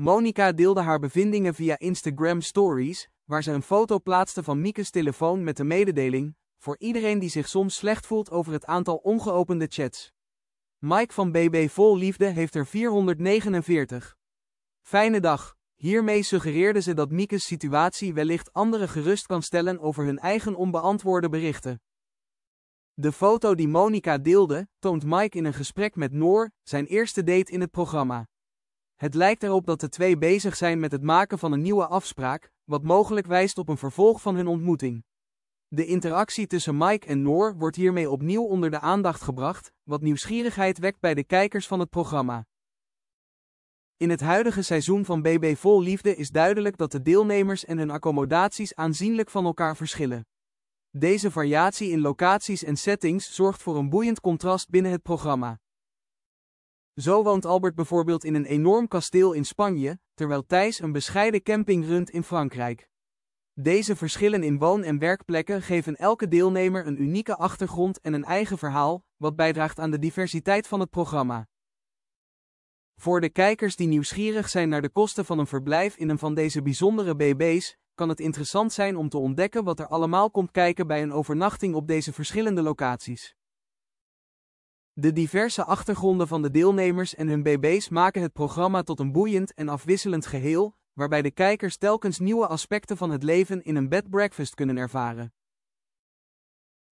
Monica deelde haar bevindingen via Instagram Stories, waar ze een foto plaatste van Miekes telefoon met de mededeling, voor iedereen die zich soms slecht voelt over het aantal ongeopende chats. Mike van BB Vol Liefde heeft er 449. Fijne dag. Hiermee suggereerde ze dat Miekes situatie wellicht anderen gerust kan stellen over hun eigen onbeantwoorde berichten. De foto die Monica deelde, toont Mike in een gesprek met Noor, zijn eerste date in het programma. Het lijkt erop dat de twee bezig zijn met het maken van een nieuwe afspraak, wat mogelijk wijst op een vervolg van hun ontmoeting. De interactie tussen Mike en Noor wordt hiermee opnieuw onder de aandacht gebracht, wat nieuwsgierigheid wekt bij de kijkers van het programma. In het huidige seizoen van BB Vol Liefde is duidelijk dat de deelnemers en hun accommodaties aanzienlijk van elkaar verschillen. Deze variatie in locaties en settings zorgt voor een boeiend contrast binnen het programma. Zo woont Albert bijvoorbeeld in een enorm kasteel in Spanje, terwijl Thijs een bescheiden camping runt in Frankrijk. Deze verschillen in woon- en werkplekken geven elke deelnemer een unieke achtergrond en een eigen verhaal, wat bijdraagt aan de diversiteit van het programma. Voor de kijkers die nieuwsgierig zijn naar de kosten van een verblijf in een van deze bijzondere BB's, kan het interessant zijn om te ontdekken wat er allemaal komt kijken bij een overnachting op deze verschillende locaties. De diverse achtergronden van de deelnemers en hun bb's maken het programma tot een boeiend en afwisselend geheel, waarbij de kijkers telkens nieuwe aspecten van het leven in een bed-breakfast kunnen ervaren.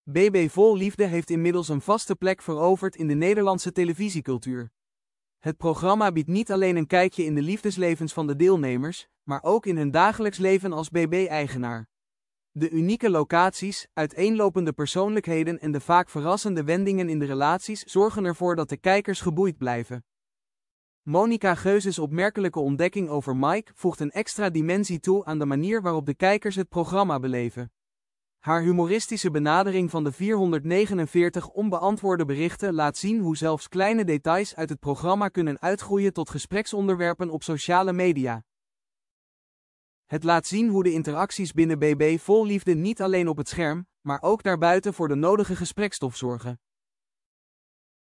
BB Vol Liefde heeft inmiddels een vaste plek veroverd in de Nederlandse televisiecultuur. Het programma biedt niet alleen een kijkje in de liefdeslevens van de deelnemers, maar ook in hun dagelijks leven als BB-eigenaar. De unieke locaties, uiteenlopende persoonlijkheden en de vaak verrassende wendingen in de relaties zorgen ervoor dat de kijkers geboeid blijven. Monica Geuzes opmerkelijke ontdekking over Mike voegt een extra dimensie toe aan de manier waarop de kijkers het programma beleven. Haar humoristische benadering van de 449 onbeantwoorde berichten laat zien hoe zelfs kleine details uit het programma kunnen uitgroeien tot gespreksonderwerpen op sociale media. Het laat zien hoe de interacties binnen BB vol liefde niet alleen op het scherm, maar ook daarbuiten voor de nodige gesprekstof zorgen.